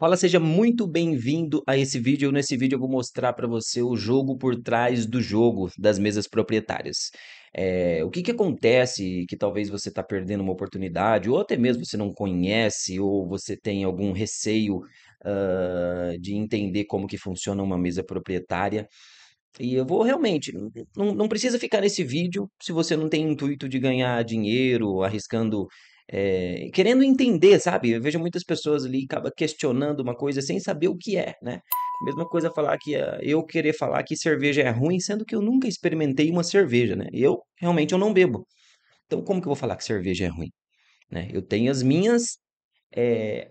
Fala, seja muito bem-vindo a esse vídeo. Nesse vídeo eu vou mostrar para você o jogo por trás do jogo das mesas proprietárias. É, o que, que acontece que talvez você está perdendo uma oportunidade, ou até mesmo você não conhece, ou você tem algum receio uh, de entender como que funciona uma mesa proprietária. E eu vou realmente, não, não precisa ficar nesse vídeo se você não tem intuito de ganhar dinheiro arriscando é, querendo entender, sabe? Eu vejo muitas pessoas ali acaba questionando uma coisa sem saber o que é, né? Mesma coisa falar que eh, eu querer falar que cerveja é ruim, sendo que eu nunca experimentei uma cerveja, né? Eu realmente eu não bebo. Então como que eu vou falar que cerveja é ruim? Né? Eu tenho as minhas, é,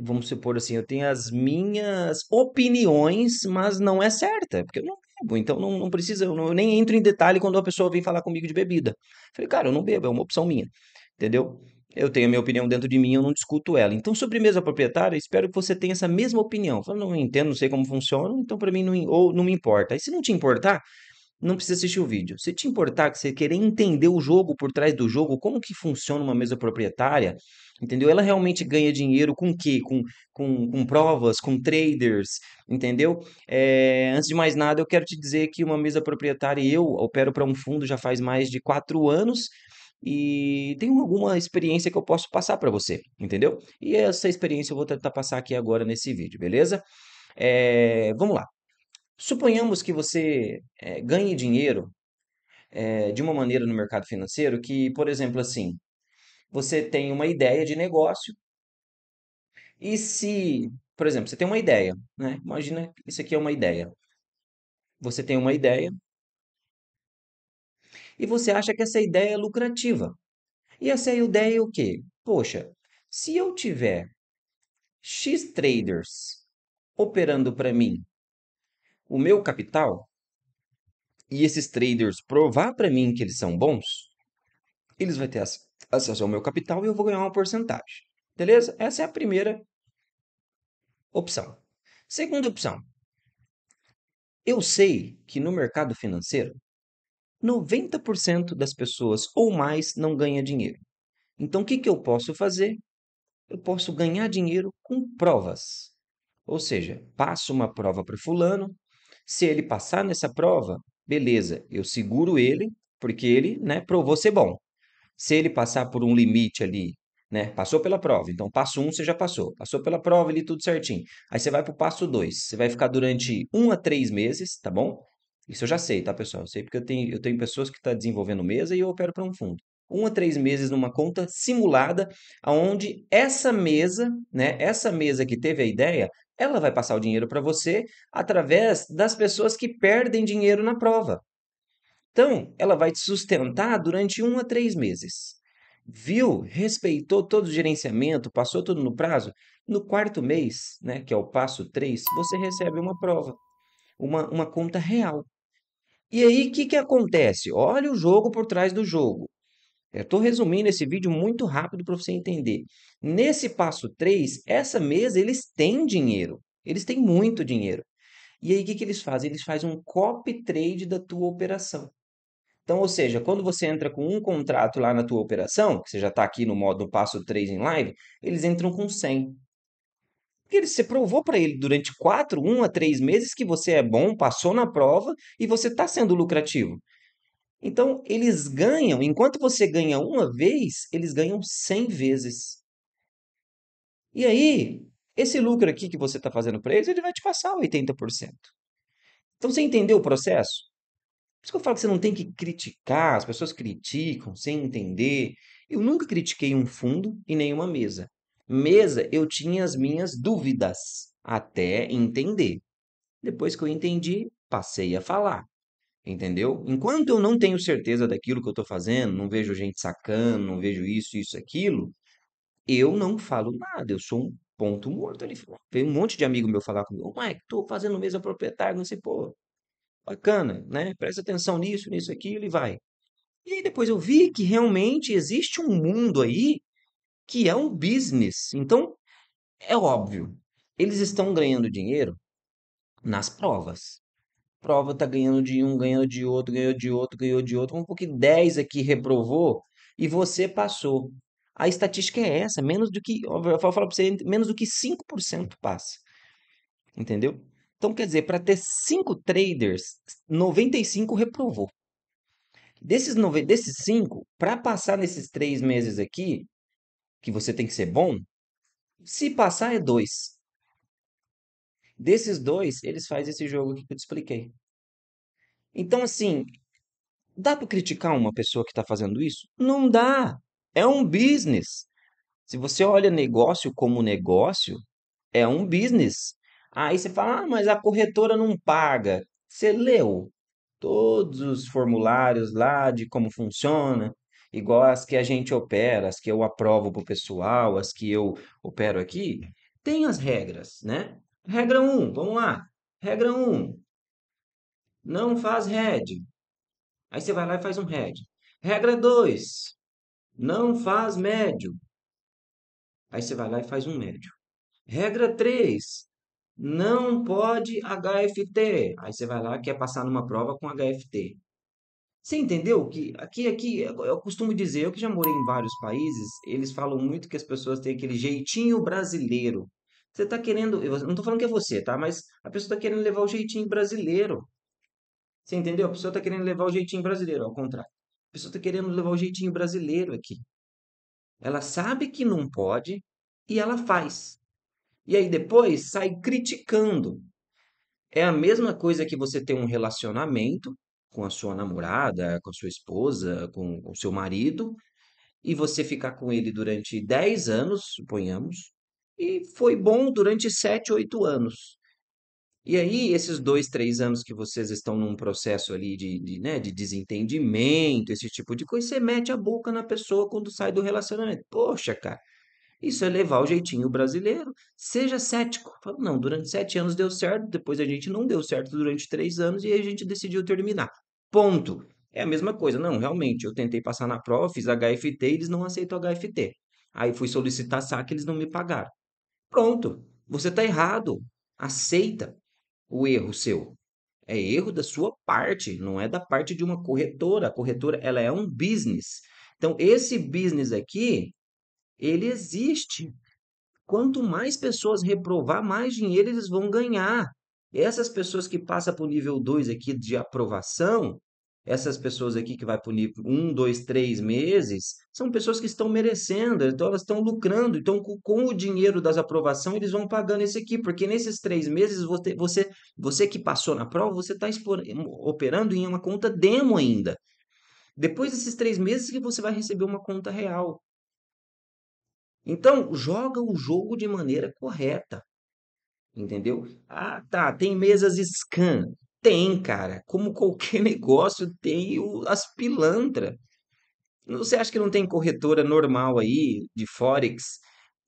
vamos supor assim, eu tenho as minhas opiniões, mas não é certa, porque eu não bebo, então não, não precisa, eu, não, eu nem entro em detalhe quando a pessoa vem falar comigo de bebida. Eu falei, cara, eu não bebo, é uma opção minha, entendeu? Eu tenho a minha opinião dentro de mim, eu não discuto ela. Então, sobre mesa proprietária, espero que você tenha essa mesma opinião. Fala, não entendo, não sei como funciona, então para mim não, ou não me importa. E se não te importar, não precisa assistir o vídeo. Se te importar, que você querer entender o jogo por trás do jogo, como que funciona uma mesa proprietária, entendeu? Ela realmente ganha dinheiro com o quê? Com, com, com provas, com traders, entendeu? É, antes de mais nada, eu quero te dizer que uma mesa proprietária, eu opero para um fundo já faz mais de quatro anos, e tem alguma experiência que eu posso passar para você, entendeu? E essa experiência eu vou tentar passar aqui agora nesse vídeo, beleza? É, vamos lá. Suponhamos que você é, ganhe dinheiro é, de uma maneira no mercado financeiro que, por exemplo, assim, você tem uma ideia de negócio e se, por exemplo, você tem uma ideia, né? Imagina isso aqui é uma ideia. Você tem uma ideia e você acha que essa ideia é lucrativa. E essa ideia é o quê? Poxa, se eu tiver X traders operando para mim o meu capital, e esses traders provar para mim que eles são bons, eles vão ter acesso ao meu capital e eu vou ganhar uma porcentagem. Beleza? Essa é a primeira opção. Segunda opção. Eu sei que no mercado financeiro 90% das pessoas ou mais não ganha dinheiro. Então, o que, que eu posso fazer? Eu posso ganhar dinheiro com provas. Ou seja, passo uma prova para Fulano. Se ele passar nessa prova, beleza, eu seguro ele, porque ele né, provou ser bom. Se ele passar por um limite ali, né, passou pela prova, então passo 1 um, você já passou. Passou pela prova ali, tudo certinho. Aí você vai para o passo 2. Você vai ficar durante 1 um a 3 meses, tá bom? Isso eu já sei, tá, pessoal? Eu sei porque eu tenho, eu tenho pessoas que estão tá desenvolvendo mesa e eu opero para um fundo. Um a três meses numa conta simulada, aonde essa mesa, né, essa mesa que teve a ideia, ela vai passar o dinheiro para você através das pessoas que perdem dinheiro na prova. Então, ela vai te sustentar durante um a três meses. Viu, respeitou todo o gerenciamento, passou tudo no prazo? No quarto mês, né, que é o passo 3, você recebe uma prova, uma, uma conta real. E aí, o que, que acontece? Olha o jogo por trás do jogo. Eu estou resumindo esse vídeo muito rápido para você entender. Nesse passo 3, essa mesa, eles têm dinheiro. Eles têm muito dinheiro. E aí, o que, que eles fazem? Eles fazem um copy trade da tua operação. Então, ou seja, quando você entra com um contrato lá na tua operação, que você já está aqui no modo passo 3 em live, eles entram com 100. Porque você provou para ele durante quatro, um a três meses que você é bom, passou na prova e você está sendo lucrativo. Então, eles ganham, enquanto você ganha uma vez, eles ganham cem vezes. E aí, esse lucro aqui que você está fazendo para eles, ele vai te passar 80%. Então, você entendeu o processo? Por isso que eu falo que você não tem que criticar, as pessoas criticam sem entender. Eu nunca critiquei um fundo e nenhuma mesa mesa, eu tinha as minhas dúvidas até entender. Depois que eu entendi, passei a falar. Entendeu? Enquanto eu não tenho certeza daquilo que eu estou fazendo, não vejo gente sacando, não vejo isso, isso, aquilo, eu não falo nada, eu sou um ponto morto ali. Veio um monte de amigo meu falar comigo, Mike, estou fazendo mesa proprietária, não sei, pô, bacana, né? Presta atenção nisso, nisso, aquilo e vai. E aí depois eu vi que realmente existe um mundo aí que é um business. Então, é óbvio, eles estão ganhando dinheiro nas provas. Prova tá ganhando de um, ganhando de outro, ganhou de outro, ganhou de outro. Vamos pouquinho, 10 aqui reprovou e você passou. A estatística é essa, menos do que, eu falo para você, menos do que 5% passa. Entendeu? Então, quer dizer, para ter 5 traders, 95 reprovou. Desses, desses 5, para passar nesses 3 meses aqui, que você tem que ser bom, se passar é dois. Desses dois, eles fazem esse jogo que eu te expliquei. Então, assim, dá para criticar uma pessoa que está fazendo isso? Não dá. É um business. Se você olha negócio como negócio, é um business. Aí você fala, ah, mas a corretora não paga. Você leu todos os formulários lá de como funciona, igual as que a gente opera, as que eu aprovo para o pessoal, as que eu opero aqui, tem as regras, né? Regra 1, um, vamos lá. Regra 1, um, não faz head. Aí você vai lá e faz um head. Regra 2, não faz médio. Aí você vai lá e faz um médio. Regra 3, não pode HFT. Aí você vai lá e quer passar numa prova com HFT. Você entendeu que aqui, aqui, eu costumo dizer, eu que já morei em vários países, eles falam muito que as pessoas têm aquele jeitinho brasileiro. Você tá querendo, eu não tô falando que é você, tá? Mas a pessoa tá querendo levar o jeitinho brasileiro. Você entendeu? A pessoa tá querendo levar o jeitinho brasileiro, ao contrário. A pessoa tá querendo levar o jeitinho brasileiro aqui. Ela sabe que não pode e ela faz. E aí depois sai criticando. É a mesma coisa que você ter um relacionamento com a sua namorada, com a sua esposa, com o seu marido, e você ficar com ele durante 10 anos, suponhamos, e foi bom durante 7, 8 anos. E aí, esses dois, três anos que vocês estão num processo ali de, de, né, de desentendimento, esse tipo de coisa, você mete a boca na pessoa quando sai do relacionamento. Poxa, cara, isso é levar o jeitinho brasileiro. Seja cético. Fala, não, durante sete anos deu certo, depois a gente não deu certo durante três anos e a gente decidiu terminar. Ponto. É a mesma coisa. Não, realmente, eu tentei passar na prova, fiz HFT, eles não aceitam HFT. Aí fui solicitar saque, eles não me pagaram. Pronto. Você está errado. Aceita o erro seu. É erro da sua parte, não é da parte de uma corretora. A corretora, ela é um business. Então, esse business aqui, ele existe. Quanto mais pessoas reprovar, mais dinheiro eles vão ganhar. Essas pessoas que passam para o nível 2 aqui de aprovação, essas pessoas aqui que vai punir um, dois, três meses, são pessoas que estão merecendo, então elas estão lucrando. Então, com, o dinheiro das aprovações, eles vão pagando esse aqui, porque nesses três meses, você, você, você que passou na prova, você está operando em uma conta demo ainda. Depois desses três meses que você vai receber uma conta real. Então, joga o jogo de maneira correta. Entendeu? Ah, tá. Tem mesas scan. Tem, cara. Como qualquer negócio, tem o, as pilantras. Você acha que não tem corretora normal aí de Forex,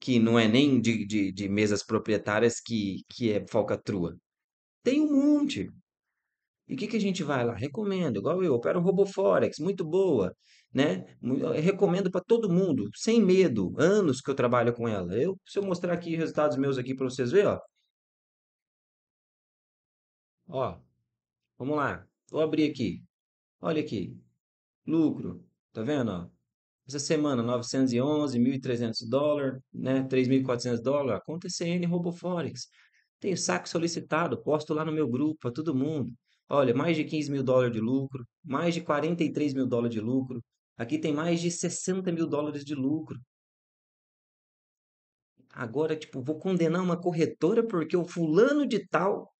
que não é nem de, de, de mesas proprietárias que, que é falcatrua? Tem um monte. E o que, que a gente vai lá? Recomendo, igual eu, opera um robô Forex, muito boa né? Eu recomendo para todo mundo, sem medo, anos que eu trabalho com ela. Eu, se eu mostrar aqui resultados meus aqui para vocês verem, ó. Ó, vamos lá. Vou abrir aqui. Olha aqui. Lucro, tá vendo, ó? Essa semana, 911, 1.300 dólar, né? 3.400 dólar. Conta CN Roboforex. Tenho saco solicitado, posto lá no meu grupo para todo mundo. Olha, mais de 15 mil dólares de lucro, mais de 43 mil dólares de lucro, Aqui tem mais de 60 mil dólares de lucro. Agora, tipo, vou condenar uma corretora porque o fulano de tal,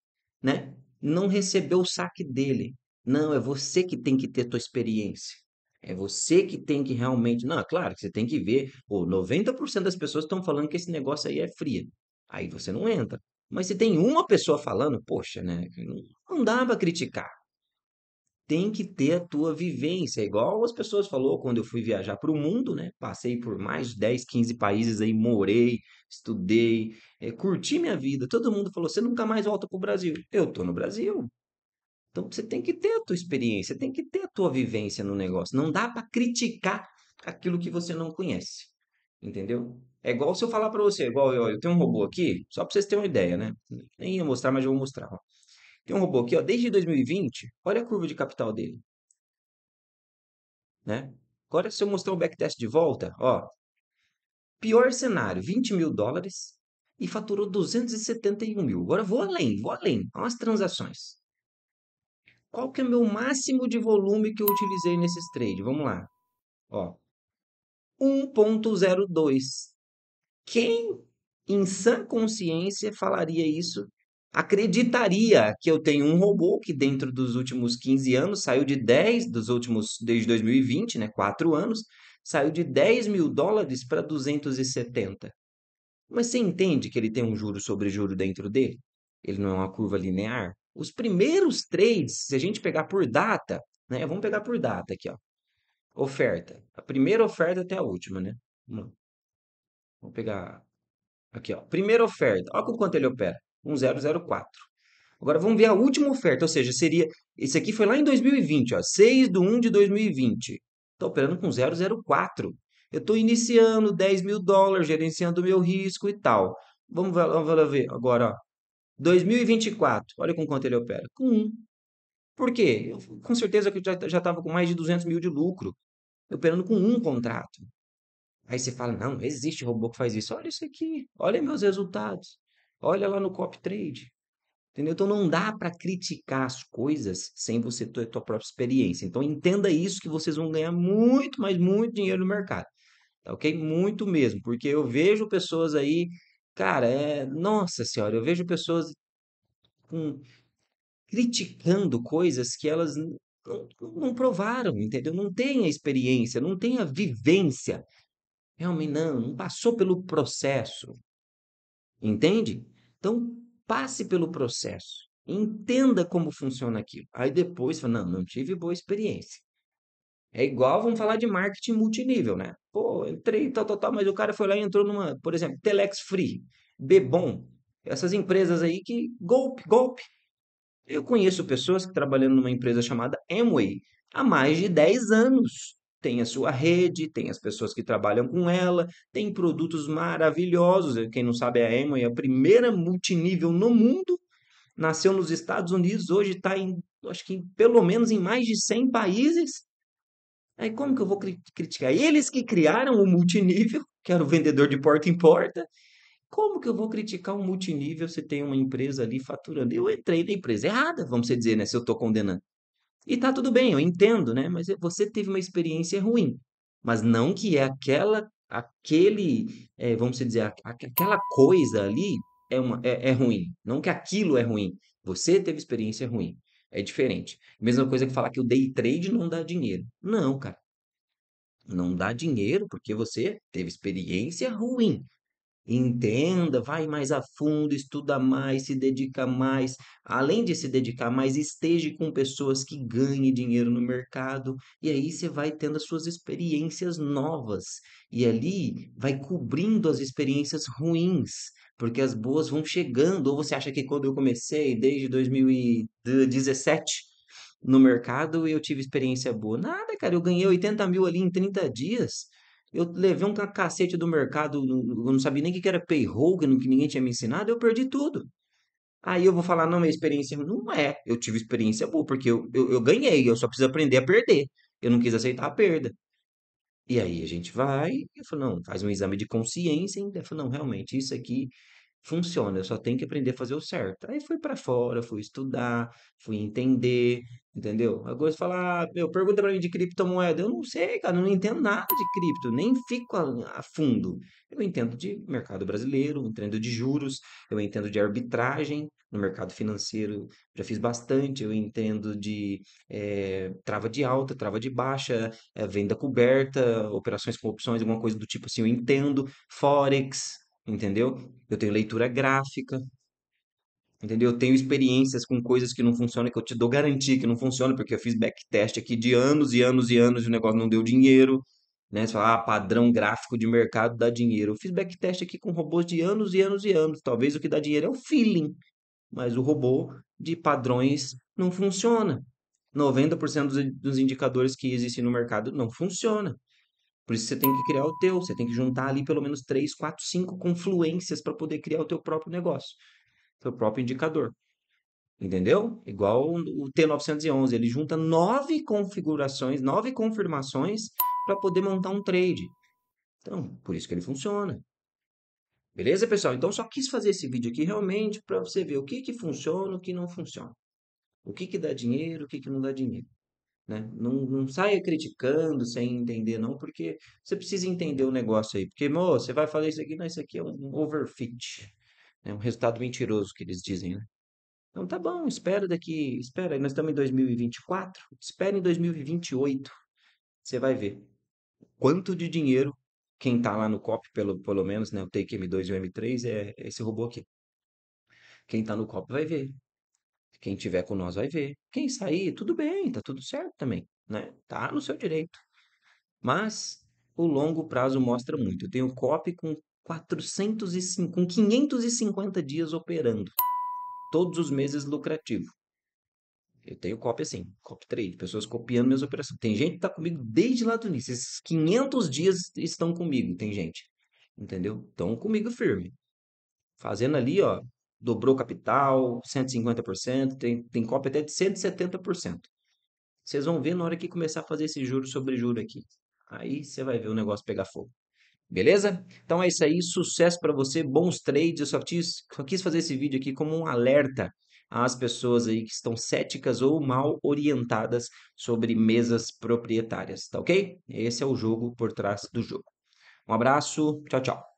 né, não recebeu o saque dele. Não, é você que tem que ter tua experiência. É você que tem que realmente. Não, é claro que você tem que ver. Pô, 90% das pessoas estão falando que esse negócio aí é frio. Aí você não entra. Mas se tem uma pessoa falando, poxa, né? Não dá para criticar tem que ter a tua vivência, é igual as pessoas falou quando eu fui viajar para o mundo, né? Passei por mais de 10, 15 países aí, morei, estudei, é, curti minha vida. Todo mundo falou: "Você nunca mais volta para o Brasil". Eu tô no Brasil. Então você tem que ter a tua experiência, tem que ter a tua vivência no negócio. Não dá para criticar aquilo que você não conhece. Entendeu? É igual se eu falar para você, igual eu, eu tenho um robô aqui, só para vocês terem uma ideia, né? Nem ia mostrar, mas eu vou mostrar. Ó. Tem um robô aqui, ó, desde 2020, olha a curva de capital dele. Né? Agora, se eu mostrar o backtest de volta, ó, pior cenário, 20 mil dólares e faturou 271 mil. Agora vou além, vou além, olha as transações. Qual que é o meu máximo de volume que eu utilizei nesses trades? Vamos lá. Ó, 1.02. Quem em sã consciência falaria isso acreditaria que eu tenho um robô que dentro dos últimos 15 anos saiu de 10, dos últimos, desde 2020, né, 4 anos, saiu de 10 mil dólares para 270. Mas você entende que ele tem um juro sobre juro dentro dele? Ele não é uma curva linear? Os primeiros trades, se a gente pegar por data, né, vamos pegar por data aqui, ó. Oferta. A primeira oferta até a última, né? Vamos pegar aqui, ó. Primeira oferta. Olha com quanto ele opera. 1004. Agora vamos ver a última oferta, ou seja, seria. Esse aqui foi lá em 2020, ó, 6 de 1 de 2020. Estou operando com 004. Eu estou iniciando 10 mil dólares, gerenciando o meu risco e tal. Vamos, vamos ver agora, ó. 2024, olha com quanto ele opera. Com 1. Por quê? Eu, com certeza que eu já estava com mais de 200 mil de lucro, operando com um contrato. Aí você fala, não, existe robô que faz isso. Olha isso aqui, olha meus resultados. Olha lá no copy trade. Entendeu? Então não dá para criticar as coisas sem você ter a tua própria experiência. Então entenda isso que vocês vão ganhar muito, mas muito dinheiro no mercado. Tá OK? Muito mesmo, porque eu vejo pessoas aí, cara, é, nossa senhora, eu vejo pessoas com criticando coisas que elas não, não provaram, entendeu? Não tem a experiência, não tem a vivência. Realmente não, não passou pelo processo, Entende? Então, passe pelo processo. Entenda como funciona aquilo. Aí depois, fala, não, não tive boa experiência. É igual, vamos falar de marketing multinível, né? Pô, entrei, tal, tal, tal, mas o cara foi lá e entrou numa, por exemplo, Telex Free, Bebom, essas empresas aí que golpe, golpe. Eu conheço pessoas que trabalham numa empresa chamada Amway há mais de 10 anos tem a sua rede, tem as pessoas que trabalham com ela, tem produtos maravilhosos. Quem não sabe, a Amway é a primeira multinível no mundo, nasceu nos Estados Unidos, hoje está em, acho que pelo menos em mais de 100 países. Aí como que eu vou cri criticar? Eles que criaram o multinível, que era o vendedor de porta em porta, como que eu vou criticar um multinível se tem uma empresa ali faturando? Eu entrei na empresa errada, vamos dizer, né? Se eu estou condenando. E tá tudo bem, eu entendo, né? Mas é, você teve uma experiência ruim. Mas não que é aquela, aquele, é, vamos dizer, aquela coisa ali é, uma, é, é ruim. Não que aquilo é ruim. Você teve experiência ruim. É diferente. Mesma coisa que falar que o day trade não dá dinheiro. Não, cara. Não dá dinheiro porque você teve experiência ruim. Entenda, vai mais a fundo, estuda mais, se dedica mais. Além de se dedicar mais, esteja com pessoas que ganhem dinheiro no mercado, e aí você vai tendo as suas experiências novas. E ali vai cobrindo as experiências ruins, porque as boas vão chegando. Ou você acha que quando eu comecei, desde 2017, no mercado eu tive experiência boa. Nada, cara, eu ganhei 80 mil ali em 30 dias. Eu levei um cacete do mercado, eu não sabia nem o que era payroll, que ninguém tinha me ensinado, eu perdi tudo. Aí eu vou falar, não, minha experiência não é. Eu tive experiência boa, porque eu, eu, eu ganhei, eu só preciso aprender a perder. Eu não quis aceitar a perda. E aí a gente vai, eu falo, não, faz um exame de consciência, hein? Eu falo, não, realmente, isso aqui funciona, eu só tenho que aprender a fazer o certo. Aí fui para fora, fui estudar, fui entender, entendeu? Agora você fala, ah, meu, pergunta para mim de criptomoeda. Eu não sei, cara, eu não entendo nada de cripto, nem fico a, a, fundo. Eu entendo de mercado brasileiro, entendo de juros, eu entendo de arbitragem no mercado financeiro, já fiz bastante, eu entendo de é, trava de alta, trava de baixa, é, venda coberta, operações com opções, alguma coisa do tipo assim, eu entendo, Forex, entendeu? Eu tenho leitura gráfica, entendeu? Eu tenho experiências com coisas que não funcionam, que eu te dou garantia que não funciona, porque eu fiz backtest aqui de anos e anos e anos e o negócio não deu dinheiro, né? Você fala, ah, padrão gráfico de mercado dá dinheiro. Eu fiz backtest aqui com robôs de anos e anos e anos. Talvez o que dá dinheiro é o feeling, mas o robô de padrões não funciona. 90% dos indicadores que existem no mercado não funciona. Por isso você tem que criar o teu, você tem que juntar ali pelo menos 3, 4, 5 confluências para poder criar o teu próprio negócio, teu próprio indicador. Entendeu? Igual o T911, ele junta nove configurações, nove confirmações para poder montar um trade. Então, por isso que ele funciona. Beleza, pessoal? Então, só quis fazer esse vídeo aqui realmente para você ver o que, que funciona, o que não funciona. O que, que dá dinheiro, o que, que não dá dinheiro. Né? Não, não saia criticando sem entender, não, porque você precisa entender o negócio aí. Porque, mo, você vai falar isso aqui, não, isso aqui é um overfit, né? um resultado mentiroso que eles dizem, né? Então tá bom, espera daqui, espera, nós estamos em 2024, espera em 2028, você vai ver quanto de dinheiro quem tá lá no COP, pelo, pelo menos, né, o Take M2 e o M3, é esse robô aqui. Quem tá no COP vai ver quem tiver com nós vai ver. Quem sair, tudo bem, tá tudo certo também, né? Tá no seu direito. Mas o longo prazo mostra muito. Eu tenho COP com 405, com 550 dias operando, todos os meses lucrativo. Eu tenho copy assim, copy trade, pessoas copiando minhas operações. Tem gente que está comigo desde lá do início. Esses 500 dias estão comigo, tem gente. Entendeu? Estão comigo firme. Fazendo ali, ó, dobrou capital, 150%, tem, tem cópia até de 170%. Vocês vão ver na hora que começar a fazer esse juro sobre juro aqui. Aí você vai ver o negócio pegar fogo. Beleza? Então é isso aí, sucesso para você, bons trades. Eu só quis, só quis fazer esse vídeo aqui como um alerta às pessoas aí que estão céticas ou mal orientadas sobre mesas proprietárias, tá ok? Esse é o jogo por trás do jogo. Um abraço, tchau, tchau.